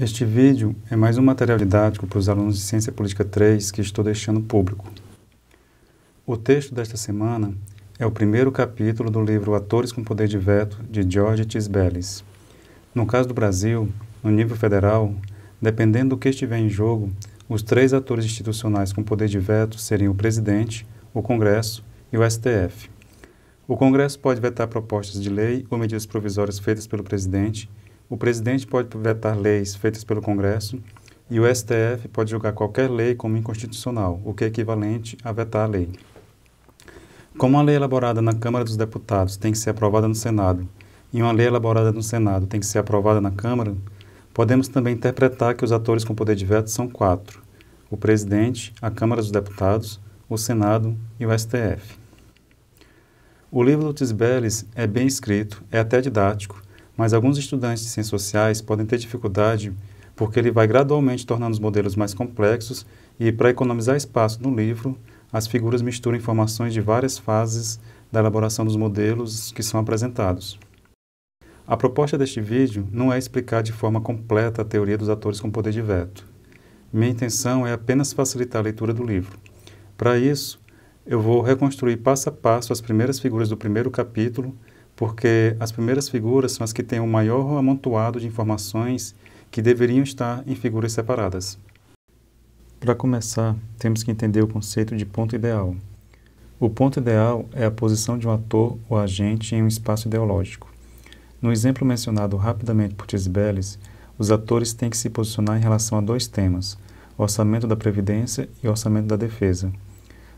Este vídeo é mais um material didático para os alunos de Ciência Política 3 que estou deixando público. O texto desta semana é o primeiro capítulo do livro Atores com Poder de Veto, de George Tisbellis. No caso do Brasil, no nível federal, dependendo do que estiver em jogo, os três atores institucionais com poder de veto seriam o presidente, o Congresso e o STF. O Congresso pode vetar propostas de lei ou medidas provisórias feitas pelo presidente o presidente pode vetar leis feitas pelo Congresso e o STF pode julgar qualquer lei como inconstitucional, o que é equivalente a vetar a lei. Como a lei elaborada na Câmara dos Deputados tem que ser aprovada no Senado e uma lei elaborada no Senado tem que ser aprovada na Câmara, podemos também interpretar que os atores com poder de veto são quatro: o presidente, a Câmara dos Deputados, o Senado e o STF. O livro do Tisbeles é bem escrito, é até didático mas alguns estudantes de ciências sociais podem ter dificuldade porque ele vai gradualmente tornando os modelos mais complexos e, para economizar espaço no livro, as figuras misturam informações de várias fases da elaboração dos modelos que são apresentados. A proposta deste vídeo não é explicar de forma completa a teoria dos atores com poder de veto. Minha intenção é apenas facilitar a leitura do livro. Para isso, eu vou reconstruir passo a passo as primeiras figuras do primeiro capítulo porque as primeiras figuras são as que têm o maior amontoado de informações que deveriam estar em figuras separadas. Para começar, temos que entender o conceito de ponto ideal. O ponto ideal é a posição de um ator ou agente em um espaço ideológico. No exemplo mencionado rapidamente por Tisbeles, os atores têm que se posicionar em relação a dois temas, orçamento da Previdência e orçamento da Defesa.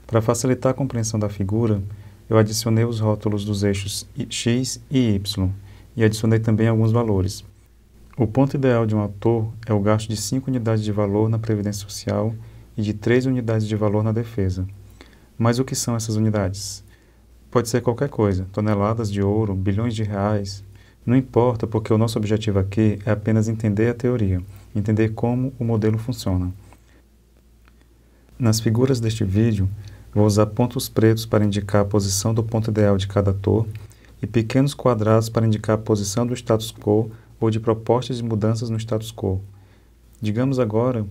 Para facilitar a compreensão da figura, eu adicionei os rótulos dos eixos X e Y e adicionei também alguns valores. O ponto ideal de um ator é o gasto de 5 unidades de valor na Previdência Social e de 3 unidades de valor na defesa. Mas o que são essas unidades? Pode ser qualquer coisa, toneladas de ouro, bilhões de reais. Não importa, porque o nosso objetivo aqui é apenas entender a teoria, entender como o modelo funciona. Nas figuras deste vídeo, Vou usar pontos pretos para indicar a posição do ponto ideal de cada ator e pequenos quadrados para indicar a posição do status quo ou de propostas de mudanças no status quo. Digamos agora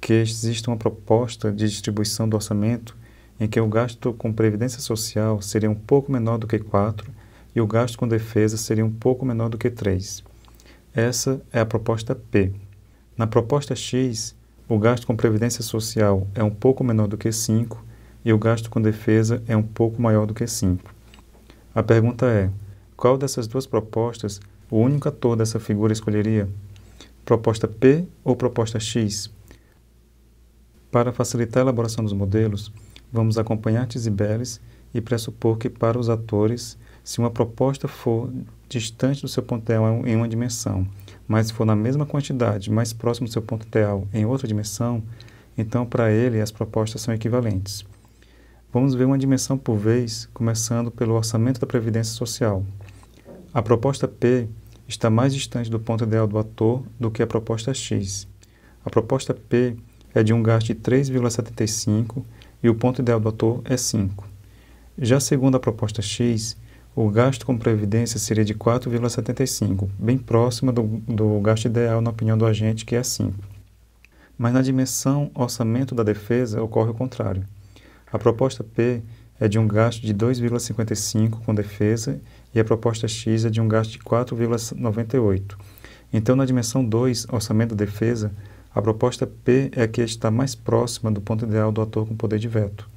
que existe uma proposta de distribuição do orçamento em que o gasto com previdência social seria um pouco menor do que 4 e o gasto com defesa seria um pouco menor do que 3. Essa é a proposta P. Na proposta X, o gasto com previdência social é um pouco menor do que 5 e o gasto com defesa é um pouco maior do que 5. A pergunta é: qual dessas duas propostas o único ator dessa figura escolheria? Proposta P ou proposta X? Para facilitar a elaboração dos modelos, vamos acompanhar Tisibeles e pressupor que, para os atores, se uma proposta for distante do seu ponto-ideal em uma dimensão, mas for na mesma quantidade, mais próximo do seu ponto-ideal em outra dimensão, então para ele as propostas são equivalentes. Vamos ver uma dimensão por vez, começando pelo orçamento da Previdência Social. A proposta P está mais distante do ponto ideal do ator do que a proposta X. A proposta P é de um gasto de 3,75 e o ponto ideal do ator é 5. Já segundo a proposta X, o gasto com previdência seria de 4,75, bem próxima do, do gasto ideal na opinião do agente, que é 5. Mas na dimensão orçamento da defesa ocorre o contrário. A proposta P é de um gasto de 2,55 com defesa e a proposta X é de um gasto de 4,98. Então, na dimensão 2, orçamento da defesa, a proposta P é a que está mais próxima do ponto ideal do ator com poder de veto.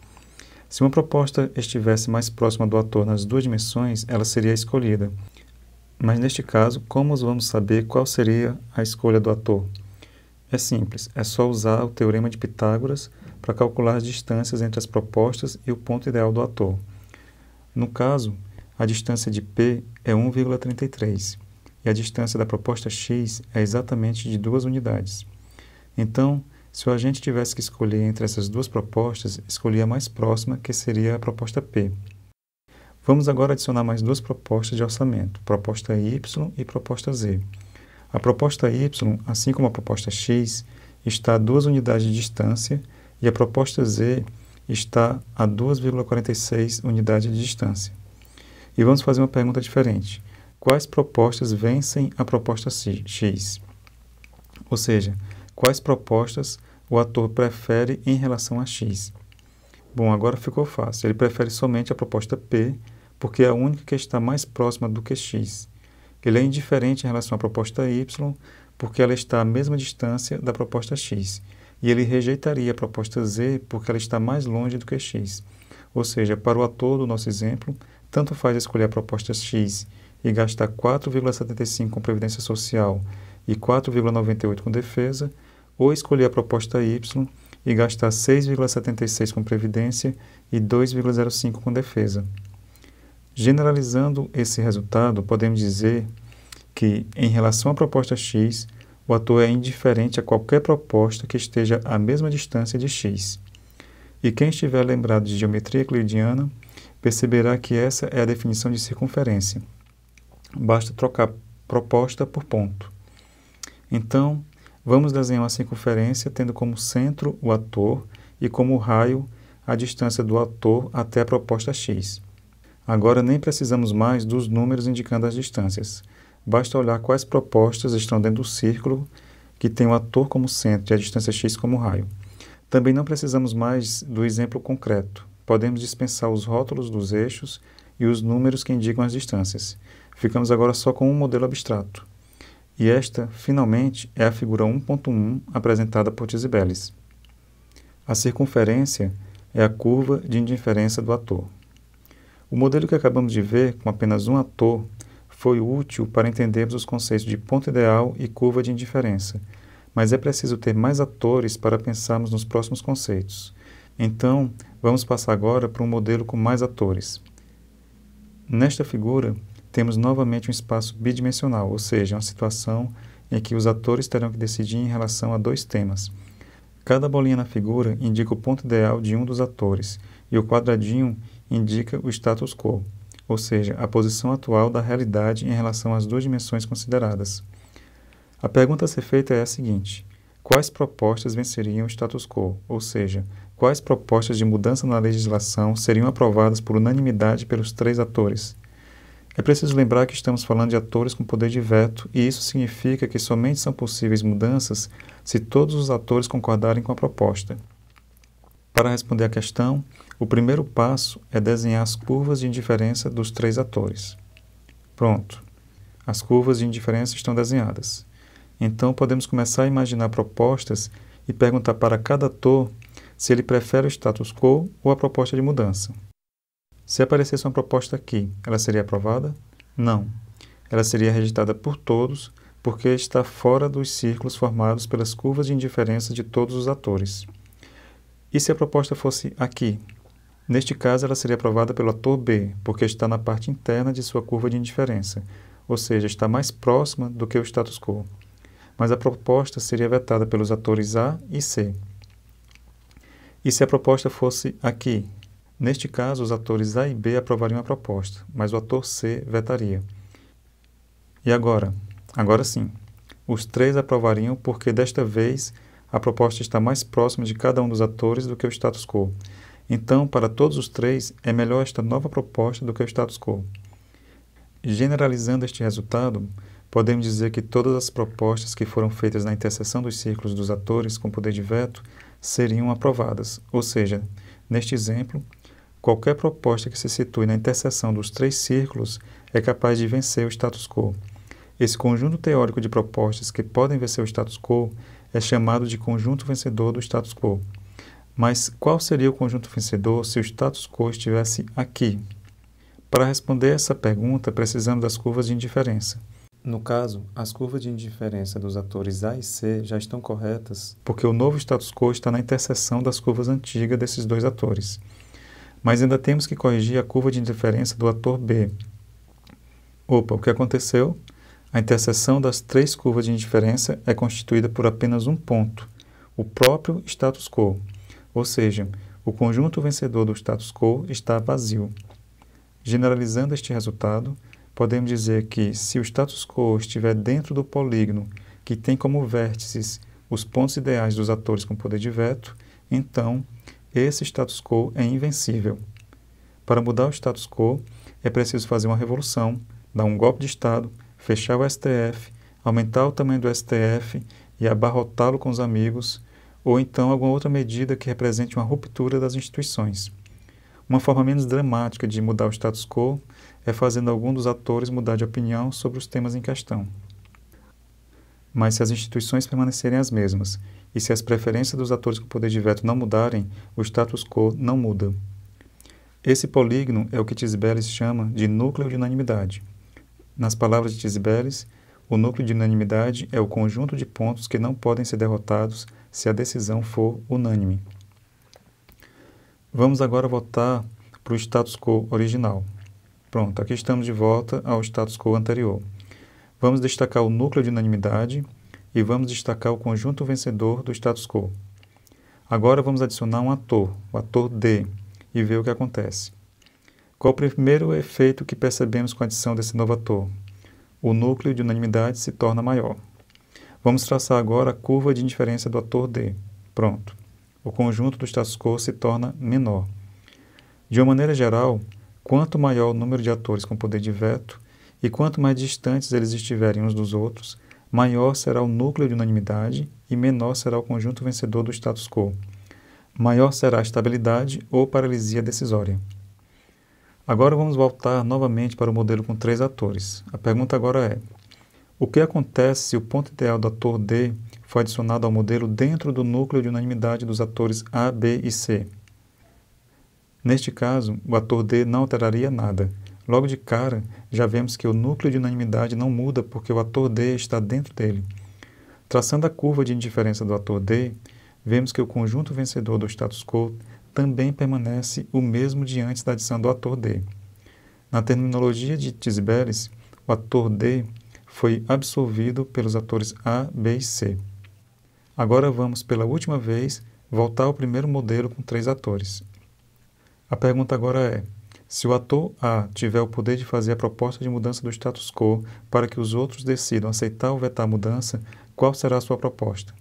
Se uma proposta estivesse mais próxima do ator nas duas dimensões, ela seria escolhida. Mas neste caso, como vamos saber qual seria a escolha do ator? É simples, é só usar o teorema de Pitágoras para calcular as distâncias entre as propostas e o ponto ideal do ator. No caso, a distância de P é 1,33 e a distância da proposta X é exatamente de duas unidades. Então, se o agente tivesse que escolher entre essas duas propostas, escolhia a mais próxima, que seria a proposta P. Vamos agora adicionar mais duas propostas de orçamento, proposta Y e proposta Z. A proposta Y, assim como a proposta X, está a duas unidades de distância e a proposta Z está a 2,46 unidades de distância. E vamos fazer uma pergunta diferente. Quais propostas vencem a proposta X? Ou seja, quais propostas o ator prefere em relação a X? Bom, agora ficou fácil. Ele prefere somente a proposta P, porque é a única que está mais próxima do que X. Ele é indiferente em relação à proposta Y, porque ela está à mesma distância da proposta X e ele rejeitaria a proposta Z porque ela está mais longe do que X. Ou seja, para o ator do nosso exemplo, tanto faz escolher a proposta X e gastar 4,75 com previdência social e 4,98 com defesa, ou escolher a proposta Y e gastar 6,76 com previdência e 2,05 com defesa. Generalizando esse resultado, podemos dizer que, em relação à proposta X, o ator é indiferente a qualquer proposta que esteja à mesma distância de x. E quem estiver lembrado de geometria euclidiana perceberá que essa é a definição de circunferência. Basta trocar proposta por ponto. Então, vamos desenhar uma circunferência tendo como centro o ator e como raio a distância do ator até a proposta x. Agora nem precisamos mais dos números indicando as distâncias basta olhar quais propostas estão dentro do círculo que tem o ator como centro e a distância x como raio. Também não precisamos mais do exemplo concreto. Podemos dispensar os rótulos dos eixos e os números que indicam as distâncias. Ficamos agora só com um modelo abstrato. E esta, finalmente, é a figura 1.1 apresentada por Tisibeles. A circunferência é a curva de indiferença do ator. O modelo que acabamos de ver, com apenas um ator, foi útil para entendermos os conceitos de ponto ideal e curva de indiferença, mas é preciso ter mais atores para pensarmos nos próximos conceitos. Então, vamos passar agora para um modelo com mais atores. Nesta figura, temos novamente um espaço bidimensional, ou seja, uma situação em que os atores terão que decidir em relação a dois temas. Cada bolinha na figura indica o ponto ideal de um dos atores e o quadradinho indica o status quo ou seja, a posição atual da realidade em relação às duas dimensões consideradas. A pergunta a ser feita é a seguinte: quais propostas venceriam o status quo, ou seja, quais propostas de mudança na legislação seriam aprovadas por unanimidade pelos três atores? É preciso lembrar que estamos falando de atores com poder de veto, e isso significa que somente são possíveis mudanças se todos os atores concordarem com a proposta. Para responder à questão, o primeiro passo é desenhar as curvas de indiferença dos três atores. Pronto. As curvas de indiferença estão desenhadas. Então podemos começar a imaginar propostas e perguntar para cada ator se ele prefere o status quo ou a proposta de mudança. Se aparecesse uma proposta aqui, ela seria aprovada? Não. Ela seria rejeitada por todos porque está fora dos círculos formados pelas curvas de indiferença de todos os atores. E se a proposta fosse aqui? Neste caso, ela seria aprovada pelo ator B, porque está na parte interna de sua curva de indiferença, ou seja, está mais próxima do que o status quo. Mas a proposta seria vetada pelos atores A e C. E se a proposta fosse aqui? Neste caso, os atores A e B aprovariam a proposta, mas o ator C vetaria. E agora? Agora sim. Os três aprovariam porque desta vez a proposta está mais próxima de cada um dos atores do que o status quo. Então, para todos os três, é melhor esta nova proposta do que o status quo. Generalizando este resultado, podemos dizer que todas as propostas que foram feitas na interseção dos círculos dos atores com poder de veto seriam aprovadas, ou seja, neste exemplo, qualquer proposta que se situe na interseção dos três círculos é capaz de vencer o status quo. Esse conjunto teórico de propostas que podem vencer o status quo é chamado de conjunto vencedor do status quo. Mas qual seria o conjunto vencedor se o status quo estivesse aqui? Para responder essa pergunta, precisamos das curvas de indiferença. No caso, as curvas de indiferença dos atores A e C já estão corretas, porque o novo status quo está na interseção das curvas antigas desses dois atores. Mas ainda temos que corrigir a curva de indiferença do ator B. Opa, o que aconteceu? A interseção das três curvas de indiferença é constituída por apenas um ponto, o próprio status quo ou seja, o conjunto vencedor do status quo está vazio. Generalizando este resultado, podemos dizer que, se o status quo estiver dentro do polígono que tem como vértices os pontos ideais dos atores com poder de veto, então esse status quo é invencível. Para mudar o status quo, é preciso fazer uma revolução, dar um golpe de Estado, fechar o STF, aumentar o tamanho do STF e abarrotá-lo com os amigos, ou então alguma outra medida que represente uma ruptura das instituições. Uma forma menos dramática de mudar o status quo é fazendo algum dos atores mudar de opinião sobre os temas em questão. Mas se as instituições permanecerem as mesmas e se as preferências dos atores com poder de veto não mudarem, o status quo não muda. Esse polígono é o que Tisberes chama de núcleo de unanimidade. Nas palavras de Tisberes, o núcleo de unanimidade é o conjunto de pontos que não podem ser derrotados se a decisão for unânime. Vamos agora voltar para o status quo original. Pronto, aqui estamos de volta ao status quo anterior. Vamos destacar o núcleo de unanimidade e vamos destacar o conjunto vencedor do status quo. Agora vamos adicionar um ator, o ator D, e ver o que acontece. Qual o primeiro efeito que percebemos com a adição desse novo ator? O núcleo de unanimidade se torna maior. Vamos traçar agora a curva de indiferença do ator D. Pronto. O conjunto do status quo se torna menor. De uma maneira geral, quanto maior o número de atores com poder de veto e quanto mais distantes eles estiverem uns dos outros, maior será o núcleo de unanimidade e menor será o conjunto vencedor do status quo. Maior será a estabilidade ou paralisia decisória. Agora vamos voltar novamente para o modelo com três atores. A pergunta agora é: o que acontece se o ponto ideal do ator D foi adicionado ao modelo dentro do núcleo de unanimidade dos atores A, B e C? Neste caso, o ator D não alteraria nada. Logo de cara, já vemos que o núcleo de unanimidade não muda porque o ator D está dentro dele. Traçando a curva de indiferença do ator D, vemos que o conjunto vencedor do status quo também permanece o mesmo de antes da adição do ator D. Na terminologia de Tisberes, o ator D foi absolvido pelos atores A, B e C. Agora vamos, pela última vez, voltar ao primeiro modelo com três atores. A pergunta agora é: se o ator A tiver o poder de fazer a proposta de mudança do status quo para que os outros decidam aceitar ou vetar a mudança, qual será a sua proposta?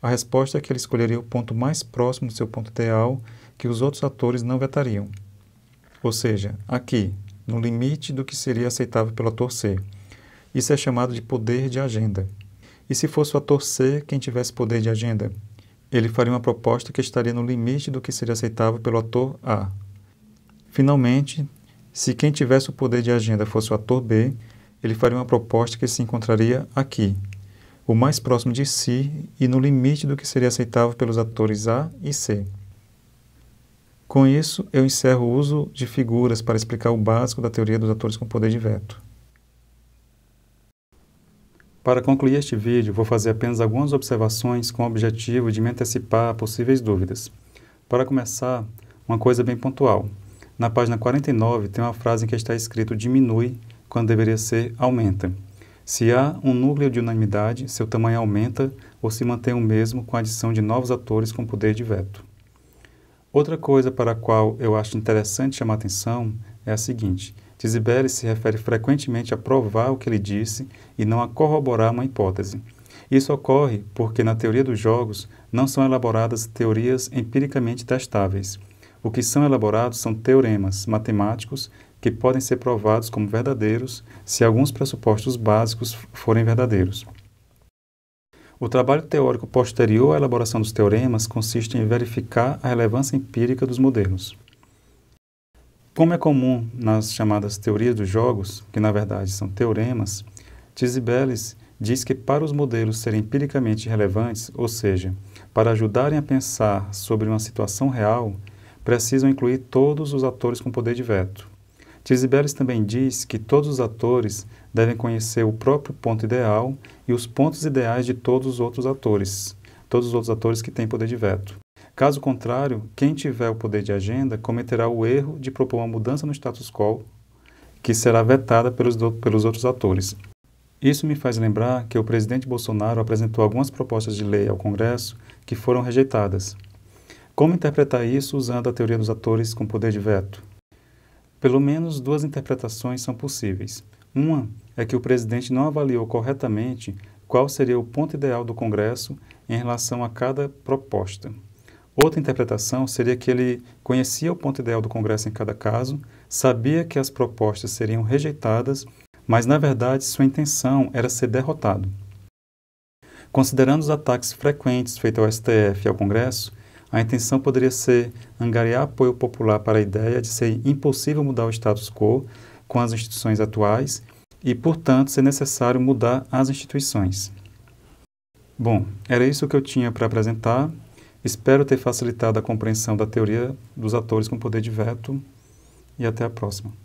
A resposta é que ele escolheria o ponto mais próximo do seu ponto ideal que os outros atores não vetariam. Ou seja, aqui, no limite do que seria aceitável pelo ator C. Isso é chamado de poder de agenda. E se fosse o ator C quem tivesse poder de agenda? Ele faria uma proposta que estaria no limite do que seria aceitável pelo ator A. Finalmente, se quem tivesse o poder de agenda fosse o ator B, ele faria uma proposta que se encontraria aqui, o mais próximo de si e no limite do que seria aceitável pelos atores A e C. Com isso, eu encerro o uso de figuras para explicar o básico da teoria dos atores com poder de veto. Para concluir este vídeo, vou fazer apenas algumas observações com o objetivo de me antecipar a possíveis dúvidas. Para começar, uma coisa bem pontual. Na página 49 tem uma frase em que está escrito diminui, quando deveria ser aumenta. Se há um núcleo de unanimidade, seu tamanho aumenta ou se mantém o mesmo com a adição de novos atores com poder de veto. Outra coisa para a qual eu acho interessante chamar atenção é a seguinte: Tisiberes se refere frequentemente a provar o que ele disse e não a corroborar uma hipótese. Isso ocorre porque, na teoria dos jogos, não são elaboradas teorias empiricamente testáveis. O que são elaborados são teoremas matemáticos que podem ser provados como verdadeiros se alguns pressupostos básicos forem verdadeiros. O trabalho teórico posterior à elaboração dos teoremas consiste em verificar a relevância empírica dos modelos. Como é comum nas chamadas teorias dos jogos, que na verdade são teoremas, Tisibelis diz que para os modelos serem empiricamente relevantes, ou seja, para ajudarem a pensar sobre uma situação real, precisam incluir todos os atores com poder de veto. Tisibelis também diz que todos os atores devem conhecer o próprio ponto ideal e os pontos ideais de todos os outros atores, todos os outros atores que têm poder de veto. Caso contrário, quem tiver o poder de agenda cometerá o erro de propor uma mudança no status quo que será vetada pelos, do, pelos outros atores. Isso me faz lembrar que o presidente Bolsonaro apresentou algumas propostas de lei ao Congresso que foram rejeitadas. Como interpretar isso usando a teoria dos atores com poder de veto? Pelo menos duas interpretações são possíveis. Uma é que o presidente não avaliou corretamente qual seria o ponto ideal do Congresso em relação a cada proposta. Outra interpretação seria que ele conhecia o ponto ideal do Congresso em cada caso, sabia que as propostas seriam rejeitadas, mas na verdade sua intenção era ser derrotado. Considerando os ataques frequentes feitos ao STF e ao Congresso, a intenção poderia ser angariar apoio popular para a ideia de ser impossível mudar o status quo com as instituições atuais e, portanto, ser necessário mudar as instituições. Bom, era isso que eu tinha para apresentar. Espero ter facilitado a compreensão da teoria dos atores com poder de veto e até a próxima.